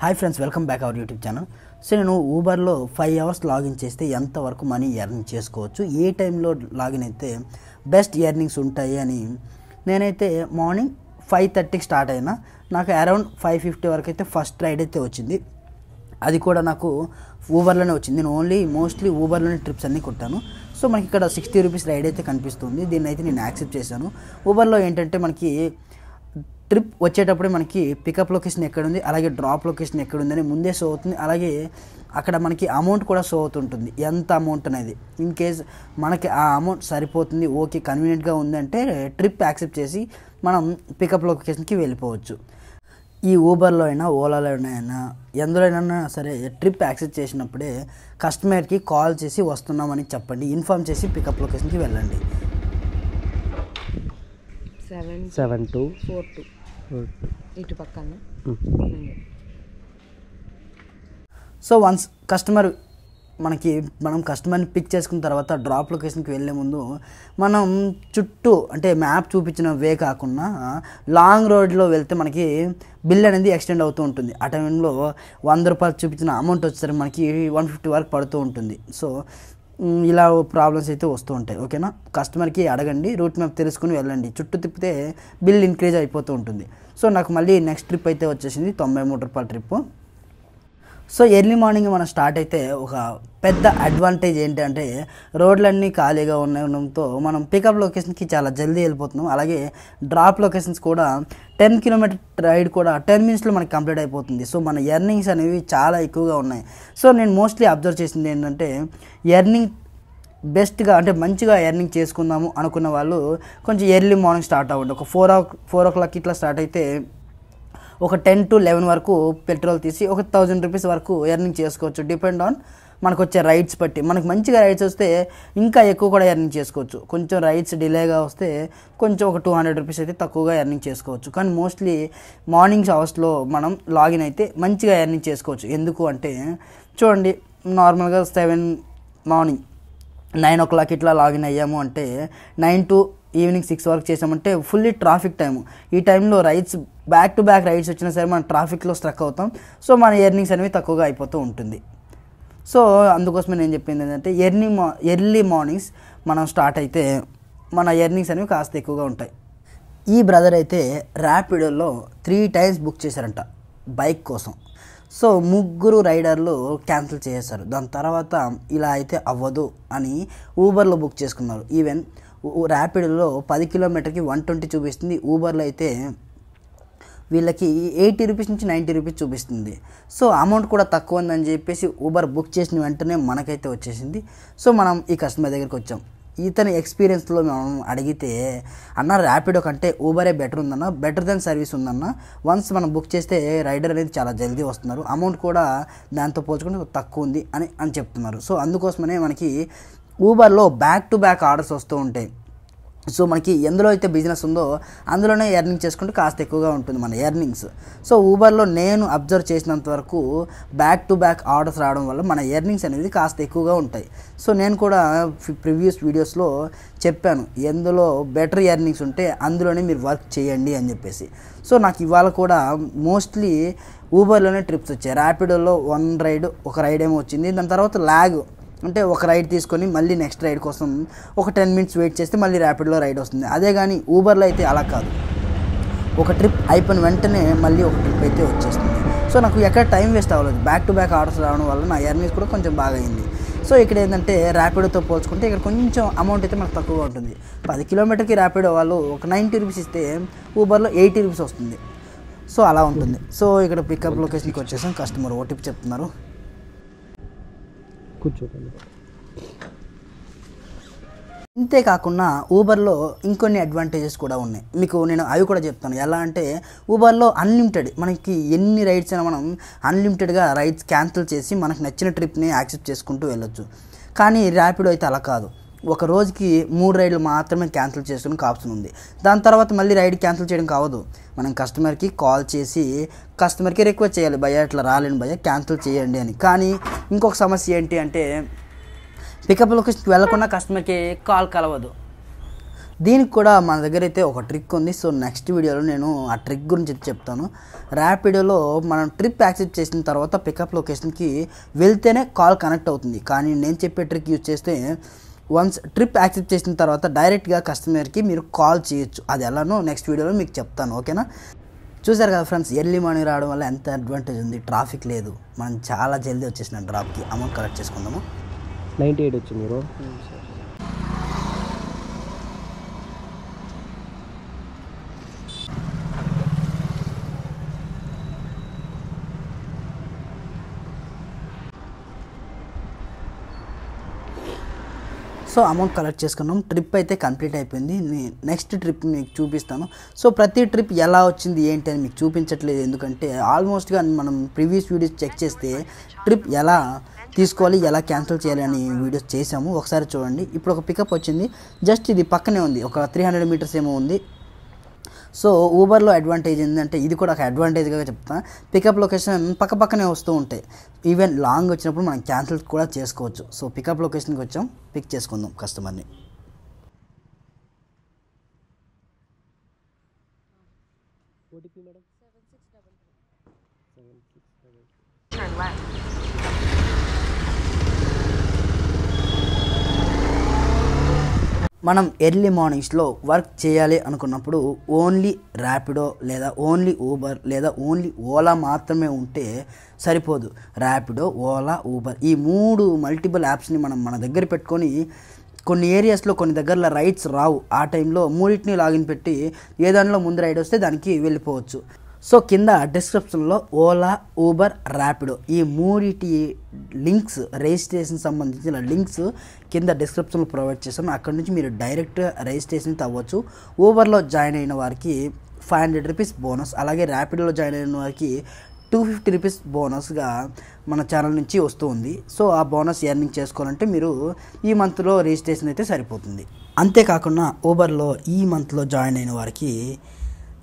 hi friends welcome back our YouTube channel so నేను ఊబర్లో five hours login చేస్తే ఎంతవరకు మనీ ఎర్న్ చేసుకోవచ్చు ఏ టైంలో లాగిన్ అయితే బెస్ట్ ఎర్నింగ్స్ ఉంటాయి అని నేనైతే మార్నింగ్ ఫైవ్ థర్టీకి స్టార్ట్ అయినా నాకు అరౌండ్ ఫైవ్ ఫిఫ్టీ వరకు అయితే ఫస్ట్ రైడ్ అయితే వచ్చింది అది కూడా నాకు ఊబర్లోనే వచ్చింది నేను ఓన్లీ మోస్ట్లీ ఊబర్లోనే ట్రిప్స్ అన్నీ కొట్టాను సో మనకి ఇక్కడ సిక్స్టీ రూపీస్ రైడ్ అయితే కనిపిస్తుంది దీన్ని అయితే నేను యాక్సెప్ట్ చేశాను ఊబర్లో ఏంటంటే మనకి ట్రిప్ వచ్చేటప్పుడే మనకి పికప్ లొకేషన్ ఎక్కడుంది అలాగే డ్రాప్ లొకేషన్ ఎక్కడుందని ముందే షో అవుతుంది అలాగే అక్కడ మనకి అమౌంట్ కూడా షో అవుతుంటుంది ఎంత అమౌంట్ అనేది ఇన్ కేస్ మనకి ఆ అమౌంట్ సరిపోతుంది ఓకే కన్వీనియంట్గా ఉందంటే ట్రిప్ యాక్సెప్ట్ చేసి మనం పికప్ లొకేషన్కి వెళ్ళిపోవచ్చు ఈ ఊబర్లో అయినా ఓలాలో అయినా ఎందులోనైనా సరే ట్రిప్ యాక్సెప్ట్ చేసినప్పుడే కస్టమర్కి కాల్ చేసి వస్తున్నామని చెప్పండి ఇన్ఫామ్ చేసి పికప్ లొకేషన్కి వెళ్ళండి seven seven two four two ఇటు పక్కన సో వన్స్ కస్టమర్ మనకి మనం కస్టమర్ని పిక్ చేసుకున్న తర్వాత డ్రాప్ లొకేషన్కి వెళ్ళే ముందు మనం చుట్టూ అంటే మ్యాప్ చూపించిన వే కాకుండా లాంగ్ రోడ్లో వెళ్తే మనకి బిల్ అనేది ఎక్స్టెండ్ అవుతూ ఉంటుంది ఆ టైంలో వంద రూపాయలు చూపించిన అమౌంట్ వచ్చేసరికి మనకి వన్ ఫిఫ్టీ వరకు పడుతూ ఉంటుంది సో ఇలా ప్రాబ్లమ్స్ అయితే వస్తూ ఉంటాయి ఓకేనా కస్టమర్కి అడగండి రూట్ మ్యాప్ తెలుసుకుని వెళ్ళండి చుట్టూ తిప్పితే బిల్ ఇంక్రీజ్ అయిపోతూ ఉంటుంది సో నాకు మళ్ళీ నెక్స్ట్ ట్రిప్ అయితే వచ్చేసింది తొంభై మూడు రూపాయల ట్రిప్పు సో ఎర్లీ మార్నింగ్ మనం స్టార్ట్ అయితే ఒక పెద్ద అడ్వాంటేజ్ ఏంటంటే రోడ్లన్నీ ఖాళీగా ఉండడంతో మనం పికప్ లొకేషన్కి చాలా జల్దీ వెళ్ళిపోతున్నాం అలాగే డ్రాప్ లొకేషన్స్ కూడా టెన్ కిలోమీటర్ రైడ్ కూడా టెన్ మినిట్స్లో మనకి కంప్లీట్ అయిపోతుంది సో మన ఎర్నింగ్స్ అనేవి చాలా ఎక్కువగా ఉన్నాయి సో నేను మోస్ట్లీ అబ్జర్వ్ చేసింది ఏంటంటే ఎర్నింగ్ బెస్ట్గా అంటే మంచిగా ఎర్నింగ్ చేసుకుందాము అనుకున్న వాళ్ళు కొంచెం ఎర్లీ మార్నింగ్ స్టార్ట్ అవ్వండి ఒక four o four o'clock ఇట్లా స్టార్ట్ అయితే ఒక టెన్ టు లెవెన్ వరకు పెట్రోల్ తీసి ఒక థౌజండ్ రూపీస్ వరకు ఎర్నింగ్ చేసుకోవచ్చు డిపెండ్ ఆన్ మనకు వచ్చే రైడ్స్ బట్టి మనకు మంచిగా రైడ్స్ వస్తే ఇంకా ఎక్కువ కూడా ఎర్నింగ్ చేసుకోవచ్చు కొంచెం రైడ్స్ డిలేగా వస్తే కొంచెం ఒక టూ హండ్రెడ్ రూపీస్ అయితే తక్కువగా ఎర్నింగ్ చేసుకోవచ్చు కానీ మోస్ట్లీ మార్నింగ్స్ అవర్స్లో మనం లాగిన్ అయితే మంచిగా ఎర్నింగ్ చేసుకోవచ్చు ఎందుకు అంటే చూడండి నార్మల్గా seven morning nine o'clock ఇట్లా లాగిన్ అయ్యాము అంటే నైన్ టు ఈవినింగ్ సిక్స్ వరకు చేసామంటే ఫుల్లీ ట్రాఫిక్ టైము ఈ టైంలో rides back to back rides వచ్చినా సరే మనం ట్రాఫిక్లో స్ట్రక్ అవుతాం సో మన ఎర్నింగ్స్ అనేవి తక్కువగా అయిపోతూ ఉంటుంది సో అందుకోసమే నేను చెప్పింది ఏంటంటే ఎర్నింగ్ మా ఎర్లీ మార్నింగ్స్ మనం స్టార్ట్ అయితే మన ఎర్నింగ్స్ అనేవి కాస్త ఎక్కువగా ఉంటాయి ఈ బ్రదర్ అయితే ర్యాపిడోలో త్రీ టైమ్స్ బుక్ చేశారంట బైక్ కోసం సో ముగ్గురు రైడర్లు క్యాన్సిల్ చేశారు దాని తర్వాత ఇలా అయితే అవ్వదు అని ఊబర్లో బుక్ చేసుకున్నారు ఈవెన్ ర్యాపిడోలో పది కిలోమీటర్కి వన్ ట్వంటీ చూపిస్తుంది ఊబర్లో అయితే వీళ్ళకి ఎయిటీ రూపీస్ నుంచి నైంటీ రూపీస్ చూపిస్తుంది సో అమౌంట్ కూడా తక్కువ ఉందని చెప్పేసి ఊబర్ బుక్ చేసిన వెంటనే మనకైతే వచ్చేసింది సో మనం ఈ కస్టమర్ దగ్గరికి వచ్చాం ఇతని ఎక్స్పీరియన్స్లో మనం అడిగితే అన్న ర్యాపిడో కంటే ఊబరే బెటర్ ఉందన్న బెటర్ దెన్ సర్వీస్ ఉందన్న వన్స్ మనం బుక్ చేస్తే రైడర్ అనేది చాలా జల్దీ వస్తున్నారు అమౌంట్ కూడా దాంతో పోల్చుకుంటే తక్కువ ఉంది అని అని చెప్తున్నారు సో అందుకోసమనే మనకి ఊబర్లో బ్యాక్ టు బ్యాక్ ఆర్డర్స్ వస్తూ ఉంటాయి సో మనకి ఎందులో అయితే బిజినెస్ ఉందో అందులోనే ఎర్నింగ్ చేసుకుంటే కాస్త ఎక్కువగా ఉంటుంది మన ఎర్నింగ్స్ సో ఊబర్లో నేను అబ్జర్వ్ చేసినంత వరకు బ్యాక్ టు బ్యాక్ ఆర్డర్స్ రావడం వల్ల మన ఎర్నింగ్స్ అనేది కాస్త ఎక్కువగా ఉంటాయి సో నేను కూడా ప్రివ్యూస్ వీడియోస్లో చెప్పాను ఎందులో బెటర్ ఎర్నింగ్స్ ఉంటే అందులోనే మీరు వర్క్ చేయండి అని చెప్పేసి సో నాకు ఇవాళ కూడా మోస్ట్లీ ఊబర్లోనే ట్రిప్స్ వచ్చాయి ర్యాపిడోలో వన్ రైడ్ ఒక రైడ్ ఏమో వచ్చింది దాని తర్వాత ల్యాగ్ అంటే ఒక రైడ్ తీసుకొని మళ్ళీ నెక్స్ట్ రైడ్ కోసం ఒక టెన్ మినిట్స్ వెయిట్ చేస్తే మళ్ళీ ర్యాపిడ్లో రైడ్ వస్తుంది అదే కానీ ఊబర్లో అయితే అలా కాదు ఒక ట్రిప్ అయిపోయిన వెంటనే మళ్ళీ ఒక ట్రిప్ అయితే వచ్చేస్తుంది సో నాకు ఎక్కడ టైం వేస్ట్ అవ్వలేదు బ్యాక్ టు బ్యాక్ ఆర్డర్స్ రావడం వల్ల నా ఎర్నీస్ కూడా కొంచెం బాగా అయింది సో ఇక్కడ ఏంటంటే ర్యాపిడోతో పోల్చుకుంటే ఇక్కడ కొంచెం అమౌంట్ అయితే మనకు తక్కువగా ఉంటుంది పది కిలోమీటర్కి ర్యాపిడో వాళ్ళు ఒక నైంటీ రూపీస్ ఇస్తే ఊబర్లో ఎయిటీ రూపీస్ వస్తుంది సో అలా ఉంటుంది సో ఇక్కడ పికప్ లొకేషన్కి వచ్చేసాం కస్టమర్ ఓటీపీ చెప్తున్నారు కూర్చోకండి అంతేకాకుండా ఊబర్లో ఇంకొన్ని అడ్వాంటేజెస్ కూడా ఉన్నాయి మీకు నేను అవి కూడా చెప్తాను ఎలా అంటే ఊబర్లో అన్లిమిటెడ్ మనకి ఎన్ని రైడ్స్ అయినా మనం అన్లిమిటెడ్గా రైడ్స్ క్యాన్సిల్ చేసి మనకు నచ్చిన ట్రిప్ని యాక్సెప్ట్ చేసుకుంటూ వెళ్ళొచ్చు కానీ ర్యాపిడో అయితే అలా కాదు ఒక రోజుకి మూడు రైడ్లు మాత్రమే క్యాన్సిల్ చేసుకుని ఆప్షన్ ఉంది దాని తర్వాత మళ్ళీ రైడ్ క్యాన్సిల్ చేయడం కావదు మనం కస్టమర్కి కాల్ చేసి కస్టమర్కి రిక్వెస్ట్ చేయాలి భయ ఇట్లా రాలేను భయ్యా క్యాన్సిల్ చేయండి అని కానీ ఇంకొక సమస్య ఏంటి అంటే పికప్ లొకేషన్కి వెళ్లకుండా కస్టమర్కి కాల్ కలవదు దీనికి కూడా మన దగ్గర అయితే ఒక ట్రిక్ ఉంది సో నెక్స్ట్ వీడియోలో నేను ఆ ట్రిక్ గురించి చెప్తాను ర్యాపిడోలో మనం ట్రిప్ యాక్సెప్ట్ చేసిన తర్వాత పికప్ లొకేషన్కి వెళ్తేనే కాల్ కనెక్ట్ అవుతుంది కానీ నేను చెప్పే ట్రిక్ యూజ్ చేస్తే వన్స్ ట్రిప్ యాక్సెప్ట్ చేసిన తర్వాత డైరెక్ట్గా కస్టమర్కి మీరు కాల్ చేయొచ్చు అది ఎలానో నెక్స్ట్ వీడియోలో మీకు చెప్తాను ఓకేనా చూసారు కదా ఫ్రెండ్స్ ఎర్లీ మార్నింగ్ రావడం వల్ల ఎంత అడ్వాంటేజ్ ఉంది ట్రాఫిక్ లేదు మనం చాలా జల్దీ వచ్చేసిన డ్రాప్కి అమౌంట్ కలెక్ట్ చేసుకుందాము నైంటీ ఎయిట్ వచ్చింది బ్రో సో అమౌంట్ కలెక్ట్ చేసుకున్నాం ట్రిప్ అయితే కంప్లీట్ అయిపోయింది నెక్స్ట్ ట్రిప్ మీకు చూపిస్తాను సో ప్రతి ట్రిప్ ఎలా వచ్చింది ఏంటి అని మీకు చూపించట్లేదు ఎందుకంటే ఆల్మోస్ట్గా మనం ప్రీవియస్ వీడియోస్ చెక్ చేస్తే ట్రిప్ ఎలా తీసుకోవాలి ఎలా క్యాన్సిల్ చేయాలి అని వీడియోస్ చేసాము ఒకసారి చూడండి ఇప్పుడు ఒక పికప్ వచ్చింది జస్ట్ ఇది పక్కనే ఉంది ఒక త్రీ హండ్రెడ్ మీటర్స్ ఏమో ఉంది సో ఊబర్లో అడ్వాంటేజ్ ఏంటంటే ఇది కూడా ఒక అడ్వాంటేజ్గా చెప్తాను పికప్ లొకేషన్ పక్క పక్కనే వస్తూ ఉంటాయి ఈవెన్ లాంగ్ వచ్చినప్పుడు మనం క్యాన్సిల్ కూడా చేసుకోవచ్చు సో పికప్ లొకేషన్కి వచ్చాం పిక్ చేసుకుందాం కస్టమర్ని మనం ఎర్లీ మార్నింగ్స్లో వర్క్ చేయాలి అనుకున్నప్పుడు ఓన్లీ ర్యాపిడో లేదా ఓన్లీ ఊబర్ లేదా ఓన్లీ ఓలా మాత్రమే ఉంటే సరిపోదు ర్యాపిడో ఓలా ఊబర్ ఈ మూడు మల్టిపుల్ యాప్స్ని మనం మన దగ్గర పెట్టుకొని కొన్ని ఏరియాస్లో కొన్ని దగ్గరలో రైడ్స్ రావు ఆ టైంలో మూడింటిని లాగిన్ పెట్టి ఏ దానిలో ముందు రైడ్ వస్తే దానికి వెళ్ళిపోవచ్చు సో కింద డిస్క్రిప్షన్లో ఓలా ఊబర్ ర్యాపిడో ఈ మూడిటి లింక్స్ రిజిస్ట్రేషన్ సంబంధించిన లింక్స్ కింద డిస్క్రిప్షన్లో ప్రొవైడ్ చేస్తాను అక్కడ నుంచి మీరు డైరెక్ట్ రిజిస్ట్రేషన్ అవ్వచ్చు ఊబర్లో జాయిన్ అయిన వారికి ఫైవ్ హండ్రెడ్ రూపీస్ బోనస్ అలాగే ర్యాపిడోలో జాయిన్ అయిన వారికి టూ ఫిఫ్టీ రూపీస్ బోనస్గా మన ఛానల్ నుంచి వస్తూ ఉంది సో ఆ బోనస్ ఎర్నింగ్ చేసుకోవాలంటే మీరు ఈ మంత్లో రిజిస్ట్రేషన్ అయితే సరిపోతుంది అంతేకాకుండా ఊబర్లో ఈ మంత్లో జాయిన్ అయిన వారికి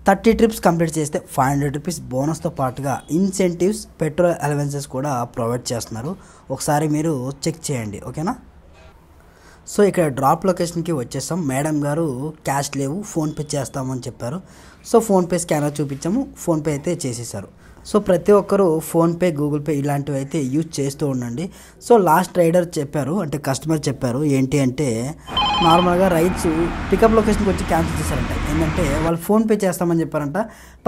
థర్టీ ట్రిప్స్ కంప్లీట్ చేస్తే ఫైవ్ హండ్రెడ్ రూపీస్ బోనస్తో పాటుగా ఇన్సెంటివ్స్ పెట్రోల్ అలవెన్సెస్ కూడా ప్రొవైడ్ చేస్తున్నారు ఒకసారి మీరు చెక్ చేయండి ఓకేనా సో ఇక్కడ డ్రాప్ లొకేషన్కి వచ్చేస్తాం మేడం గారు క్యాష్ లేవు ఫోన్పే చేస్తామని చెప్పారు సో ఫోన్పే స్కానర్ చూపించాము ఫోన్పే అయితే చేసేసారు సో ప్రతి ఒక్కరూ ఫోన్పే గూగుల్ పే ఇలాంటివి అయితే యూజ్ చేస్తూ ఉండండి సో లాస్ట్ రైడర్ చెప్పారు అంటే కస్టమర్ చెప్పారు ఏంటి అంటే నార్మల్గా రైడ్స్ పికప్ లొకేషన్కి వచ్చి క్యాన్సిల్ చేశారంట ఏంటంటే వాళ్ళు ఫోన్పే చేస్తామని చెప్పారంట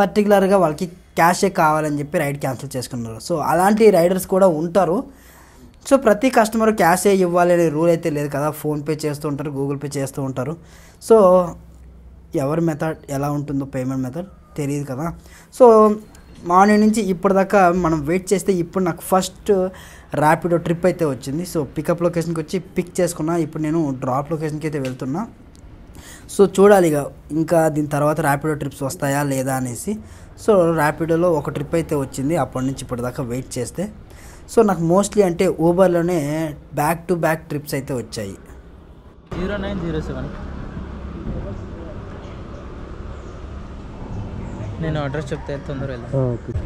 పర్టికులర్గా వాళ్ళకి క్యాషే కావాలని చెప్పి రైడ్ క్యాన్సిల్ చేసుకున్నారు సో అలాంటి రైడర్స్ కూడా ఉంటారు సో ప్రతి కస్టమర్ క్యాషే ఇవ్వాలి అనే రూల్ అయితే లేదు కదా ఫోన్పే చేస్తూ ఉంటారు గూగుల్ పే చేస్తూ ఉంటారు సో ఎవరి మెథడ్ ఎలా ఉంటుందో పేమెంట్ మెథడ్ తెలియదు కదా సో మార్నింగ్ నుంచి ఇప్పటిదాకా మనం వెయిట్ చేస్తే ఇప్పుడు నాకు ఫస్ట్ ర్యాపిడో ట్రిప్ అయితే వచ్చింది సో పికప్ లొకేషన్కి వచ్చి పిక్ చేసుకున్నా ఇప్పుడు నేను డ్రాప్ లొకేషన్కి అయితే వెళ్తున్నా సో చూడాలి ఇక ఇంకా దీని తర్వాత ర్యాపిడో ట్రిప్స్ వస్తాయా లేదా అనేసి సో ర్యాపిడోలో ఒక ట్రిప్ అయితే వచ్చింది అప్పటి నుంచి ఇప్పటిదాకా వెయిట్ చేస్తే సో నాకు మోస్ట్లీ అంటే ఊబర్లోనే బ్యాక్ టు బ్యాక్ ట్రిప్స్ అయితే వచ్చాయి జీరో నైన్ జీరో సెవెన్ నేను అడ్రస్ చెప్తే తొందరగా వెళ్తాను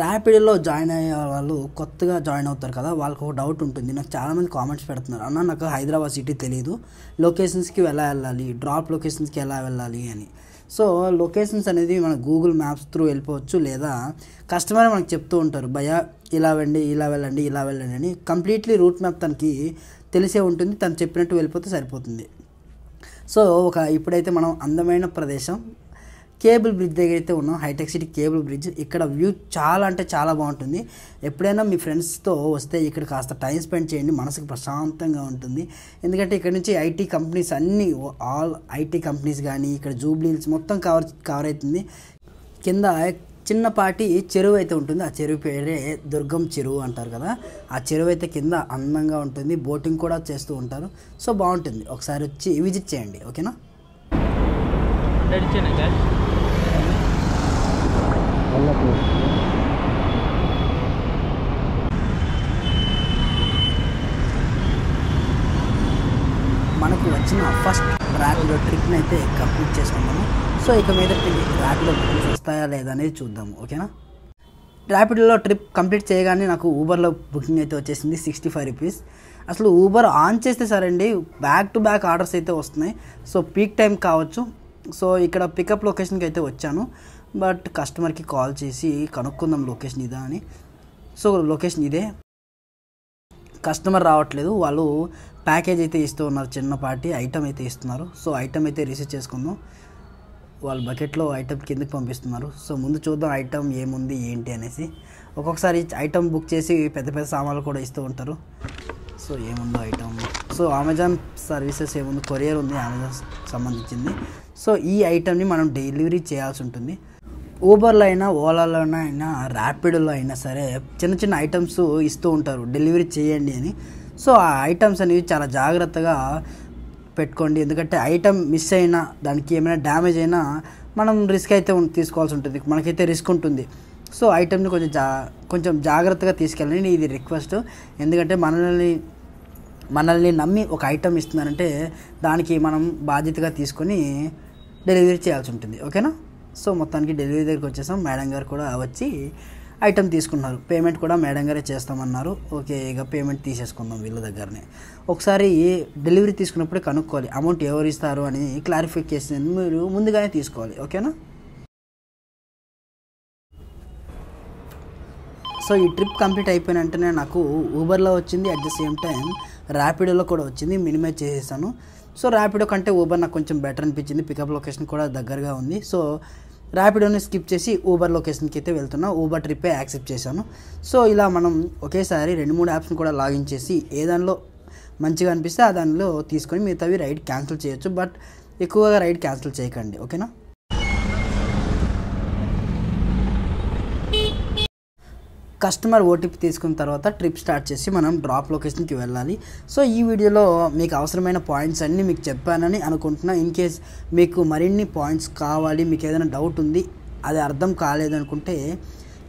ర్యాపిడ్లో జాయిన్ అయ్యే వాళ్ళు కొత్తగా జాయిన్ అవుతారు కదా వాళ్ళకు ఒక డౌట్ ఉంటుంది నాకు చాలామంది కామెంట్స్ పెడుతున్నారు అన్న నాకు హైదరాబాద్ సిటీ తెలియదు లొకేషన్స్కి ఎలా వెళ్ళాలి డ్రాప్ లొకేషన్స్కి ఎలా వెళ్ళాలి అని సో లొకేషన్స్ అనేది మన గూగుల్ మ్యాప్స్ త్రూ వెళ్ళిపోవచ్చు లేదా కస్టమర్ మనకు చెప్తూ ఉంటారు భయ ఇలా వెళ్ళండి ఇలా వెళ్ళండి ఇలా వెళ్ళండి అని కంప్లీట్లీ రూట్ మ్యాప్ తనకి తెలిసే ఉంటుంది తను చెప్పినట్టు వెళ్ళిపోతే సరిపోతుంది సో ఒక ఇప్పుడైతే మనం అందమైన ప్రదేశం కేబుల్ బ్రిడ్జ్ దగ్గర అయితే ఉన్నాం హైటెక్ సిటీ కేబుల్ బ్రిడ్జ్ ఇక్కడ వ్యూ చాలా అంటే చాలా బాగుంటుంది ఎప్పుడైనా మీ ఫ్రెండ్స్తో వస్తే ఇక్కడ కాస్త టైం స్పెండ్ చేయండి మనసుకు ప్రశాంతంగా ఉంటుంది ఎందుకంటే ఇక్కడ నుంచి ఐటీ కంపెనీస్ అన్నీ ఆల్ ఐటీ కంపెనీస్ కానీ ఇక్కడ జూబ్లీల్స్ మొత్తం కవర్ కవర్ అవుతుంది కింద చిన్నపాటి చెరువు అయితే ఉంటుంది ఆ చెరువు పేరే దుర్గం చెరువు అంటారు కదా ఆ చెరువు అయితే కింద అందంగా ఉంటుంది బోటింగ్ కూడా చేస్తూ ఉంటారు సో బాగుంటుంది ఒకసారి వచ్చి విజిట్ చేయండి ఓకేనా మనకు మనకు వచ్చిన ఫస్ట్ ర్యాపిడో ట్రిప్ని అయితే కంప్లీట్ చేసుకున్నాము సో ఇక మీద ర్యాక్లో ట్రిప్స్ వస్తాయా లేదా అనేది చూద్దాము ఓకేనా ర్యాపిడోలో ట్రిప్ కంప్లీట్ చేయగానే నాకు ఊబర్లో బుకింగ్ అయితే వచ్చేసింది సిక్స్టీ ఫైవ్ రూపీస్ అసలు ఊబర్ ఆన్ చేస్తే అండి బ్యాక్ టు బ్యాక్ ఆర్డర్స్ అయితే వస్తున్నాయి సో పీక్ టైం కావచ్చు సో ఇక్కడ పికప్ లొకేషన్కి అయితే వచ్చాను బట్ కస్టమర్కి కాల్ చేసి కనుక్కుందాం లొకేషన్ ఇదా అని సో లొకేషన్ ఇదే కస్టమర్ రావట్లేదు వాళ్ళు ప్యాకేజ్ అయితే ఇస్తూ ఉన్నారు చిన్నపాటి ఐటమ్ అయితే ఇస్తున్నారు సో ఐటమ్ అయితే రిసీవ్ చేసుకుందాం వాళ్ళు బకెట్లో ఐటమ్ కిందకి పంపిస్తున్నారు సో ముందు చూద్దాం ఐటమ్ ఏముంది ఏంటి అనేసి ఒక్కొక్కసారి ఐటమ్ బుక్ చేసి పెద్ద పెద్ద సామాన్లు కూడా ఇస్తూ ఉంటారు సో ఏముందో ఐటమ్ సో అమెజాన్ సర్వీసెస్ ఏముంది కొరియర్ ఉంది అమెజాన్ సంబంధించింది సో ఈ ఐటమ్ని మనం డెలివరీ చేయాల్సి ఉంటుంది ఊబర్లో అయినా ఓలాలో అయినా ర్యాపిడ్లో అయినా సరే చిన్న చిన్న ఐటమ్స్ ఇస్తూ ఉంటారు డెలివరీ చేయండి అని సో ఆ ఐటమ్స్ అనేవి చాలా జాగ్రత్తగా పెట్టుకోండి ఎందుకంటే ఐటమ్ మిస్ అయినా దానికి ఏమైనా డ్యామేజ్ అయినా మనం రిస్క్ అయితే తీసుకోవాల్సి ఉంటుంది మనకైతే రిస్క్ ఉంటుంది సో ఐటమ్ని కొంచెం జా కొంచెం జాగ్రత్తగా తీసుకెళ్ళండి ఇది రిక్వెస్ట్ ఎందుకంటే మనల్ని మనల్ని నమ్మి ఒక ఐటమ్ ఇస్తున్నారంటే దానికి మనం బాధ్యతగా తీసుకొని డెలివరీ చేయాల్సి ఉంటుంది ఓకేనా సో మొత్తానికి డెలివరీ దగ్గరికి వచ్చేసాం మేడం గారు కూడా వచ్చి ఐటెం తీసుకున్నారు పేమెంట్ కూడా మేడం గారే చేస్తామన్నారు ఓకే ఇక పేమెంట్ తీసేసుకుందాం వీళ్ళ దగ్గరనే ఒకసారి డెలివరీ తీసుకున్నప్పుడు కనుక్కోవాలి అమౌంట్ ఎవరు ఇస్తారు అని క్లారిఫికేషన్ మీరు ముందుగానే తీసుకోవాలి ఓకేనా సో ఈ ట్రిప్ కంప్లీట్ అయిపోయిన వెంటనే నాకు ఊబర్లో వచ్చింది అట్ ద సేమ్ టైం ర్యాపిడోలో కూడా వచ్చింది మినిమైజ్ చేసేసాను సో ర్యాపిడో కంటే ఊబర్ నాకు కొంచెం బెటర్ అనిపించింది పికప్ లొకేషన్ కూడా దగ్గరగా ఉంది సో ర్యాపిడోని స్కిప్ చేసి ఊబర్ లొకేషన్కి అయితే వెళ్తున్నా ఊబర్ ట్రిప్పే యాక్సెప్ట్ చేశాను సో ఇలా మనం ఒకేసారి రెండు మూడు యాప్స్ని కూడా లాగిన్ చేసి ఏ దానిలో మంచిగా అనిపిస్తే ఆ దానిలో తీసుకొని మిగతావి రైడ్ క్యాన్సిల్ చేయొచ్చు బట్ ఎక్కువగా రైడ్ క్యాన్సిల్ చేయకండి ఓకేనా కస్టమర్ ఓటీపీ తీసుకున్న తర్వాత ట్రిప్ స్టార్ట్ చేసి మనం డ్రాప్ లొకేషన్కి వెళ్ళాలి సో ఈ వీడియోలో మీకు అవసరమైన పాయింట్స్ అన్నీ మీకు చెప్పానని అనుకుంటున్నా ఇన్ కేస్ మీకు మరిన్ని పాయింట్స్ కావాలి మీకు ఏదైనా డౌట్ ఉంది అది అర్థం కాలేదు అనుకుంటే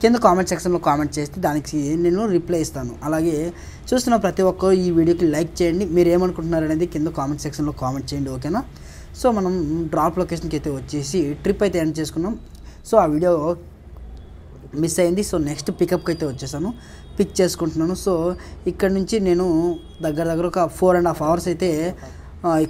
కింద కామెంట్ సెక్షన్లో కామెంట్ చేస్తే దానికి నేను రిప్లై ఇస్తాను అలాగే చూస్తున్న ప్రతి ఒక్కరు ఈ వీడియోకి లైక్ చేయండి మీరు ఏమనుకుంటున్నారు అనేది కింద కామెంట్ సెక్షన్లో కామెంట్ చేయండి ఓకేనా సో మనం డ్రాప్ లొకేషన్కి అయితే వచ్చేసి ట్రిప్ అయితే ఎండ్ చేసుకున్నాం సో ఆ వీడియో మిస్ అయింది సో నెక్స్ట్ పికప్కి అయితే వచ్చేసాను పిక్ చేసుకుంటున్నాను సో ఇక్కడ నుంచి నేను దగ్గర దగ్గర ఒక ఫోర్ అండ్ హాఫ్ అవర్స్ అయితే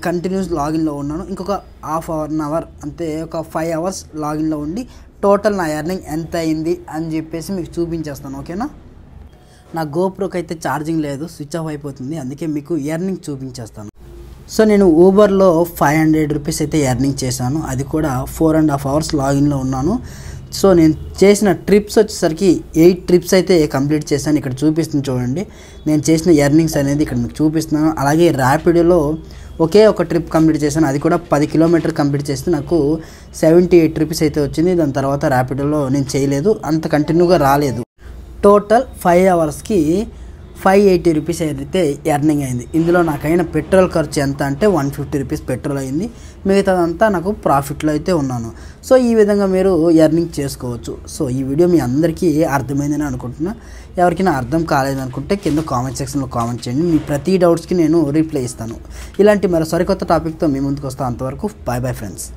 కంటిన్యూస్ లాగిన్లో ఉన్నాను ఇంకొక హాఫ్ అవర్ అన్ అవర్ అంతే ఒక ఫైవ్ అవర్స్ లాగిన్లో ఉండి టోటల్ నా ఎర్నింగ్ ఎంత అయింది అని చెప్పేసి మీకు చూపించేస్తాను ఓకేనా నా గోప్రోకి అయితే ఛార్జింగ్ లేదు స్విచ్ ఆఫ్ అయిపోతుంది అందుకే మీకు ఎర్నింగ్ చూపించేస్తాను సో నేను ఊబర్లో ఫైవ్ హండ్రెడ్ రూపీస్ అయితే ఎర్నింగ్ చేశాను అది కూడా ఫోర్ అండ్ హాఫ్ అవర్స్ లాగిన్లో ఉన్నాను సో నేను చేసిన ట్రిప్స్ వచ్చేసరికి ఎయిట్ ట్రిప్స్ అయితే కంప్లీట్ చేశాను ఇక్కడ చూపిస్తుంది చూడండి నేను చేసిన ఎర్నింగ్స్ అనేది ఇక్కడ మీకు చూపిస్తున్నాను అలాగే ర్యాపిడోలో ఒకే ఒక ట్రిప్ కంప్లీట్ చేశాను అది కూడా పది కిలోమీటర్ కంప్లీట్ చేస్తే నాకు సెవెంటీ ఎయిట్ ట్రిప్స్ అయితే వచ్చింది దాని తర్వాత ర్యాపిడోలో నేను చేయలేదు అంత కంటిన్యూగా రాలేదు టోటల్ ఫైవ్ అవర్స్కి ఫైవ్ ఎయిటీ రూపీస్ అయితే ఎర్నింగ్ అయింది ఇందులో నాకైనా పెట్రోల్ ఖర్చు ఎంత అంటే వన్ ఫిఫ్టీ రూపీస్ పెట్రోల్ అయింది మిగతాదంతా నాకు ప్రాఫిట్లో అయితే ఉన్నాను సో ఈ విధంగా మీరు ఎర్నింగ్ చేసుకోవచ్చు సో ఈ వీడియో మీ అందరికీ అర్థమైందని అనుకుంటున్నా ఎవరికైనా అర్థం కాలేదనుకుంటే కింద కామెంట్ సెక్షన్లో కామెంట్ చేయండి మీ ప్రతి డౌట్స్కి నేను రిప్లై ఇస్తాను ఇలాంటి మరో సరికొత్త టాపిక్తో మీ ముందుకు వస్తాను అంతవరకు బాయ్ బాయ్ ఫ్రెండ్స్